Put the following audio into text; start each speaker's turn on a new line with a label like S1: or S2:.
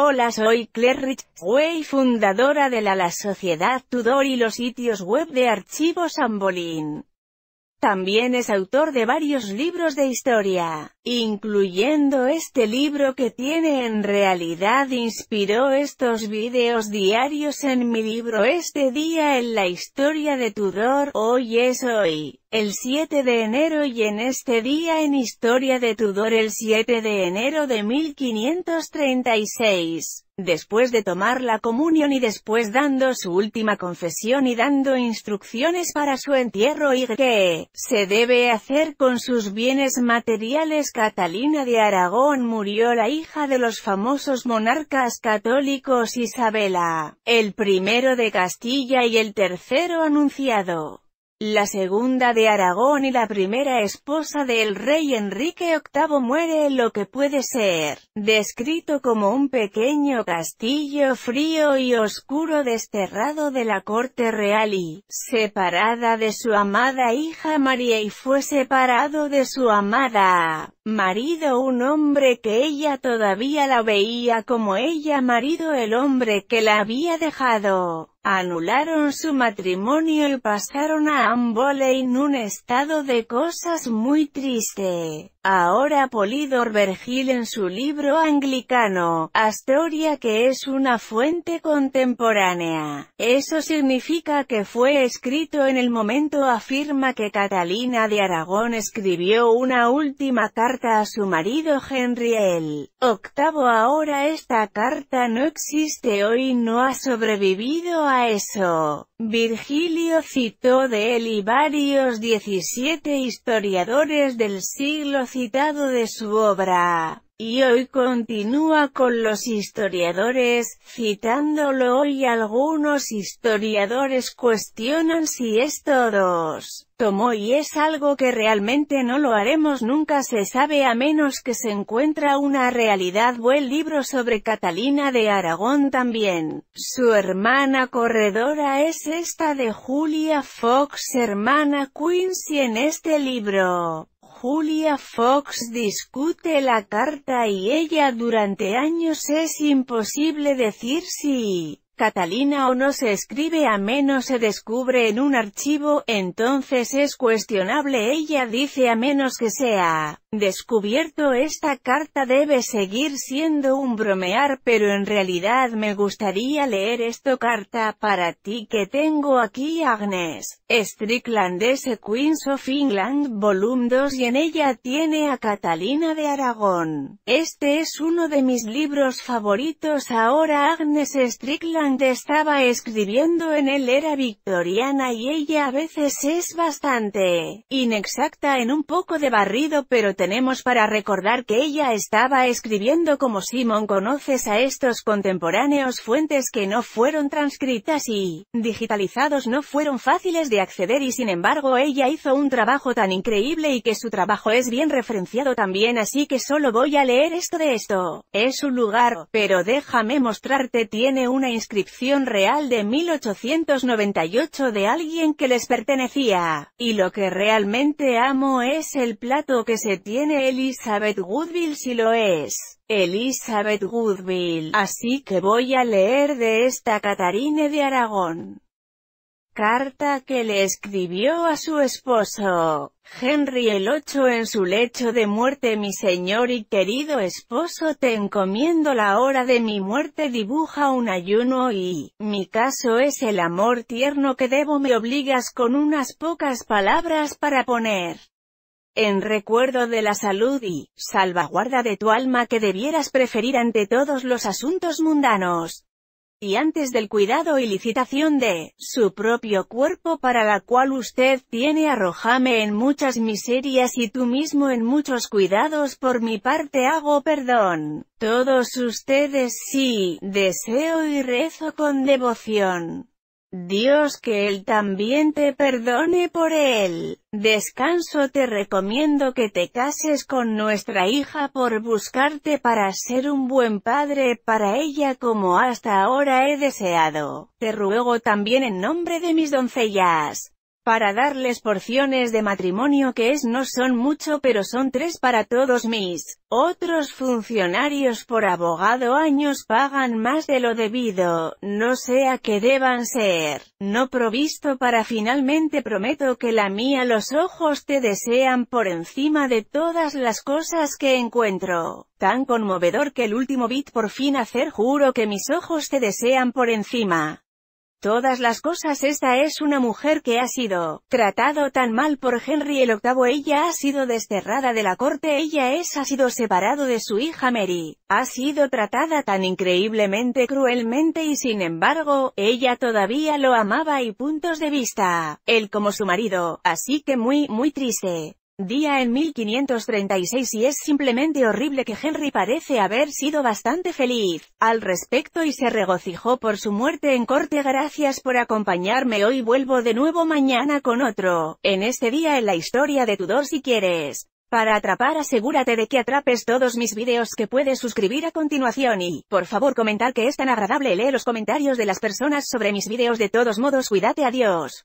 S1: Hola soy Claire Richway fundadora de la, la Sociedad Tudor y los sitios web de Archivos Ambolín. También es autor de varios libros de historia incluyendo este libro que tiene en realidad inspiró estos videos diarios en mi libro Este día en la historia de Tudor, hoy es hoy, el 7 de enero y en este día en Historia de Tudor el 7 de enero de 1536, después de tomar la comunión y después dando su última confesión y dando instrucciones para su entierro y que se debe hacer con sus bienes materiales Catalina de Aragón murió la hija de los famosos monarcas católicos Isabela, el primero de Castilla y el tercero anunciado. La segunda de Aragón y la primera esposa del rey Enrique VIII muere en lo que puede ser, descrito como un pequeño castillo frío y oscuro desterrado de la corte real y, separada de su amada hija María y fue separado de su amada marido un hombre que ella todavía la veía como ella marido el hombre que la había dejado anularon su matrimonio y pasaron a Ambole en un estado de cosas muy triste. Ahora Polidor Vergil en su libro anglicano, Astoria que es una fuente contemporánea. Eso significa que fue escrito en el momento afirma que Catalina de Aragón escribió una última carta a su marido Henry octavo ahora esta carta no existe hoy no ha sobrevivido a eso. Virgilio citó de él y varios diecisiete historiadores del siglo citado de su obra y hoy continúa con los historiadores, citándolo hoy algunos historiadores cuestionan si es todos, tomó y es algo que realmente no lo haremos nunca se sabe a menos que se encuentra una realidad buen libro sobre Catalina de Aragón también. Su hermana corredora es esta de Julia Fox hermana Quincy en este libro. Julia Fox discute la carta y ella durante años es imposible decir si Catalina o no se escribe a menos se descubre en un archivo, entonces es cuestionable ella dice a menos que sea Descubierto esta carta debe seguir siendo un bromear pero en realidad me gustaría leer esto carta para ti que tengo aquí Agnes. Strickland S. Queens of England volumen 2 y en ella tiene a Catalina de Aragón. Este es uno de mis libros favoritos ahora Agnes Strickland estaba escribiendo en él era victoriana y ella a veces es bastante inexacta en un poco de barrido pero tenemos para recordar que ella estaba escribiendo como Simon conoces a estos contemporáneos fuentes que no fueron transcritas y digitalizados no fueron fáciles de acceder y sin embargo ella hizo un trabajo tan increíble y que su trabajo es bien referenciado también así que solo voy a leer esto de esto. Es un lugar, pero déjame mostrarte tiene una inscripción real de 1898 de alguien que les pertenecía, y lo que realmente amo es el plato que se tiene Elizabeth Goodwill si lo es. Elizabeth Goodville. Así que voy a leer de esta Catarine de Aragón. Carta que le escribió a su esposo, Henry el VIII en su lecho de muerte Mi señor y querido esposo te encomiendo la hora de mi muerte dibuja un ayuno y, mi caso es el amor tierno que debo me obligas con unas pocas palabras para poner en recuerdo de la salud y salvaguarda de tu alma que debieras preferir ante todos los asuntos mundanos. Y antes del cuidado y licitación de su propio cuerpo para la cual usted tiene arrojame en muchas miserias y tú mismo en muchos cuidados por mi parte hago perdón. Todos ustedes sí, deseo y rezo con devoción. Dios que Él también te perdone por Él. Descanso te recomiendo que te cases con nuestra hija por buscarte para ser un buen padre para ella como hasta ahora he deseado. Te ruego también en nombre de mis doncellas, para darles porciones de matrimonio que es no son mucho pero son tres para todos mis otros funcionarios por abogado años pagan más de lo debido, no sea que deban ser, no provisto para finalmente prometo que la mía los ojos te desean por encima de todas las cosas que encuentro tan conmovedor que el último bit por fin hacer juro que mis ojos te desean por encima todas las cosas esta es una mujer que ha sido tratado tan mal por Henry el octavo ella ha sido desterrada de la corte ella es ha sido separado de su hija Mary, ha sido tratada tan increíblemente cruelmente y sin embargo, ella todavía lo amaba y puntos de vista, él como su marido, así que muy, muy triste día en 1536 y es simplemente horrible que Henry parece haber sido bastante feliz al respecto y se regocijó por su muerte en corte gracias por acompañarme hoy vuelvo de nuevo mañana con otro, en este día en la historia de Tudor si quieres. Para atrapar asegúrate de que atrapes todos mis videos que puedes suscribir a continuación y, por favor comentar que es tan agradable leer los comentarios de las personas sobre mis videos de todos modos cuídate adiós.